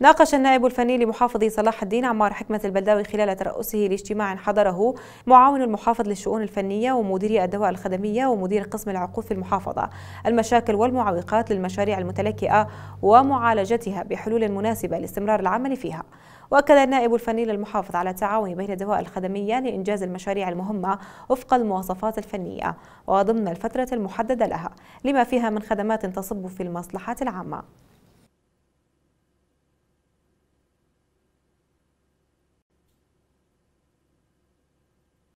ناقش النائب الفني لمحافظ صلاح الدين عمار حكمة البلداوي خلال ترأسه لاجتماع حضره معاون المحافظ للشؤون الفنية ومديري الدواء الخدمية ومدير قسم العقود في المحافظة المشاكل والمعوقات للمشاريع المتلكئة ومعالجتها بحلول مناسبة لاستمرار العمل فيها وأكد النائب الفني للمحافظ على التعاون بين الدواء الخدمية لإنجاز المشاريع المهمة وفق المواصفات الفنية وضمن الفترة المحددة لها لما فيها من خدمات تصب في المصلحة العامة